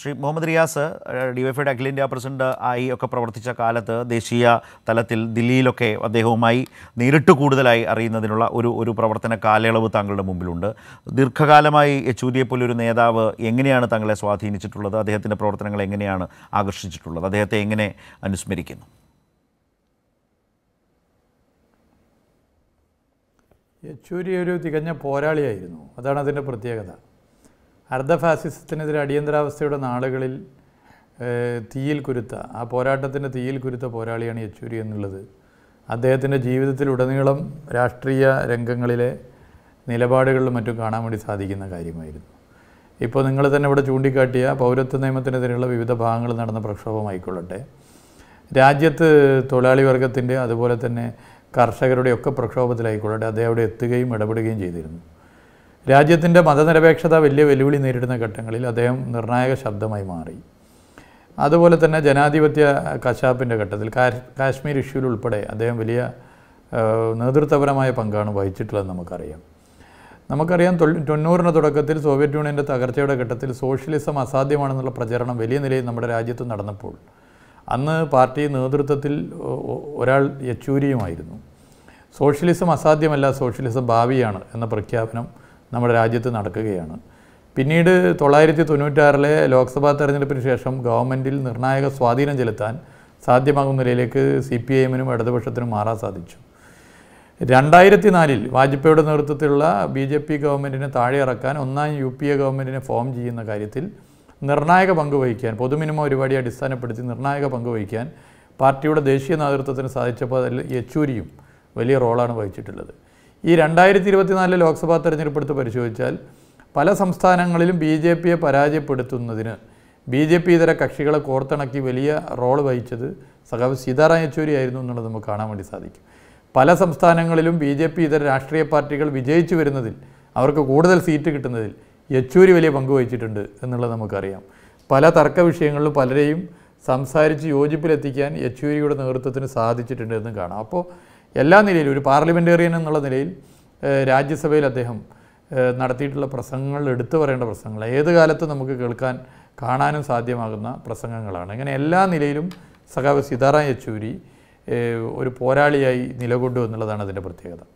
ശ്രീ മുഹമ്മദ് റിയാസ് ഡിവൈഫൈഡ് അഖിലേന്ത്യാ പ്രസിഡന്റ് ആയി ഒക്കെ പ്രവർത്തിച്ച കാലത്ത് ദേശീയ തലത്തിൽ ദില്ലിയിലൊക്കെ അദ്ദേഹവുമായി നേരിട്ട് കൂടുതലായി അറിയുന്നതിനുള്ള ഒരു ഒരു പ്രവർത്തന കാലയളവ് താങ്കളുടെ മുമ്പിലുണ്ട് ദീർഘകാലമായി യെച്ചൂരിയെ പോലെ ഒരു നേതാവ് എങ്ങനെയാണ് താങ്കളെ സ്വാധീനിച്ചിട്ടുള്ളത് അദ്ദേഹത്തിൻ്റെ പ്രവർത്തനങ്ങൾ എങ്ങനെയാണ് ആകർഷിച്ചിട്ടുള്ളത് അദ്ദേഹത്തെ എങ്ങനെ അനുസ്മരിക്കുന്നു യെച്ചൂരി ഒരു തികഞ്ഞ പോരാളിയായിരുന്നു അതാണ് അതിൻ്റെ പ്രത്യേകത അർദ്ധ ഫാസിസത്തിനെതിരെ അടിയന്തരാവസ്ഥയുടെ നാളുകളിൽ തീയിൽ കുരുത്ത ആ പോരാട്ടത്തിൻ്റെ തീയിൽ കുരുത്ത പോരാളിയാണ് യെച്ചൂരി എന്നുള്ളത് അദ്ദേഹത്തിൻ്റെ ജീവിതത്തിലുടനീളം രാഷ്ട്രീയ രംഗങ്ങളിലെ നിലപാടുകളിലും മറ്റും കാണാൻ വേണ്ടി സാധിക്കുന്ന കാര്യമായിരുന്നു ഇപ്പോൾ നിങ്ങൾ തന്നെ ഇവിടെ ചൂണ്ടിക്കാട്ടിയ പൗരത്വ നിയമത്തിനെതിരെയുള്ള വിവിധ ഭാഗങ്ങൾ നടന്ന പ്രക്ഷോഭമായിക്കൊള്ളട്ടെ രാജ്യത്ത് തൊഴിലാളി വർഗത്തിൻ്റെ അതുപോലെ തന്നെ കർഷകരുടെയൊക്കെ പ്രക്ഷോഭത്തിലായിക്കൊള്ളട്ടെ അദ്ദേഹം അവിടെ എത്തുകയും ഇടപെടുകയും ചെയ്തിരുന്നു രാജ്യത്തിൻ്റെ മതനിരപേക്ഷത വലിയ വെല്ലുവിളി നേരിടുന്ന ഘട്ടങ്ങളിൽ അദ്ദേഹം നിർണായക ശബ്ദമായി മാറി അതുപോലെ തന്നെ ജനാധിപത്യ കശാപ്പിൻ്റെ ഘട്ടത്തിൽ കാശ്മീർ ഇഷ്യൂൽ ഉൾപ്പെടെ അദ്ദേഹം വലിയ നേതൃത്വപരമായ പങ്കാണ് വഹിച്ചിട്ടുള്ളത് നമുക്കറിയാം നമുക്കറിയാം തൊണ്ണൂറിൻ്റെ തുടക്കത്തിൽ സോവിയറ്റ് യൂണിയൻ്റെ തകർച്ചയുടെ ഘട്ടത്തിൽ സോഷ്യലിസം അസാധ്യമാണെന്നുള്ള പ്രചരണം വലിയ നിലയിൽ നമ്മുടെ രാജ്യത്ത് നടന്നപ്പോൾ അന്ന് പാർട്ടി നേതൃത്വത്തിൽ ഒരാൾ യച്ചൂരിയുമായിരുന്നു സോഷ്യലിസം അസാധ്യമല്ല സോഷ്യലിസം ഭാവിയാണ് എന്ന പ്രഖ്യാപനം നമ്മുടെ രാജ്യത്ത് നടക്കുകയാണ് പിന്നീട് തൊള്ളായിരത്തി തൊണ്ണൂറ്റാറിലെ ലോക്സഭാ തെരഞ്ഞെടുപ്പിന് ശേഷം ഗവൺമെൻറ്റിൽ നിർണായക സ്വാധീനം ചെലുത്താൻ സാധ്യമാകുന്ന നിലയിലേക്ക് സി പി ഐഎമ്മിനും ഇടതുപക്ഷത്തിനും മാറാൻ സാധിച്ചു രണ്ടായിരത്തി നാലിൽ വാജ്പേയിയുടെ നേതൃത്വത്തിലുള്ള ബി ജെ പി ഗവൺമെൻറ്റിനെ താഴെ ഇറക്കാൻ ഒന്നാം യു പി എ ഗവൺമെൻറ്റിനെ ഫോം ചെയ്യുന്ന കാര്യത്തിൽ നിർണായക പങ്ക് വഹിക്കാൻ പൊതുമിനിമ പരിപാടി അടിസ്ഥാനപ്പെടുത്തി നിർണായക പങ്ക് വഹിക്കാൻ പാർട്ടിയുടെ ദേശീയ നേതൃത്വത്തിന് സാധിച്ചപ്പോൾ അതിൽ യെച്ചൂരിയും വലിയ റോളാണ് വഹിച്ചിട്ടുള്ളത് ഈ രണ്ടായിരത്തി ഇരുപത്തിനാലിലെ ലോക്സഭാ തെരഞ്ഞെടുപ്പ് എടുത്ത് പരിശോധിച്ചാൽ പല സംസ്ഥാനങ്ങളിലും ബി ജെ പിയെ പരാജയപ്പെടുത്തുന്നതിന് ബി ജെ പി ഇതര കക്ഷികളെ കോർത്തിണക്കി വലിയ റോൾ വഹിച്ചത് സഖാവ് സീതാറാം യെച്ചൂരി ആയിരുന്നു എന്നുള്ളത് നമുക്ക് കാണാൻ വേണ്ടി സാധിക്കും പല സംസ്ഥാനങ്ങളിലും ബി ജെ പി ഇതര രാഷ്ട്രീയ പാർട്ടികൾ വിജയിച്ചു വരുന്നതിൽ അവർക്ക് കൂടുതൽ സീറ്റ് കിട്ടുന്നതിൽ യെച്ചൂരി വലിയ പങ്ക് വഹിച്ചിട്ടുണ്ട് എന്നുള്ളത് നമുക്കറിയാം പല തർക്ക വിഷയങ്ങളിലും പലരെയും സംസാരിച്ച് യോജിപ്പിലെത്തിക്കാൻ യെച്ചൂരിയുടെ നേതൃത്വത്തിന് സാധിച്ചിട്ടുണ്ട് എന്നും കാണാം അപ്പോൾ എല്ലാ നിലയിലും ഒരു പാർലമെൻറ്റേറിയൻ എന്നുള്ള നിലയിൽ രാജ്യസഭയിൽ അദ്ദേഹം നടത്തിയിട്ടുള്ള പ്രസംഗങ്ങൾ എടുത്തു പറയേണ്ട പ്രസംഗങ്ങൾ ഏത് കാലത്ത് നമുക്ക് കേൾക്കാൻ കാണാനും സാധ്യമാകുന്ന പ്രസംഗങ്ങളാണ് ഇങ്ങനെ എല്ലാ നിലയിലും സഖാവ് സീതാറാം യെച്ചൂരി ഒരു പോരാളിയായി നിലകൊണ്ടു എന്നുള്ളതാണ് അതിൻ്റെ പ്രത്യേകത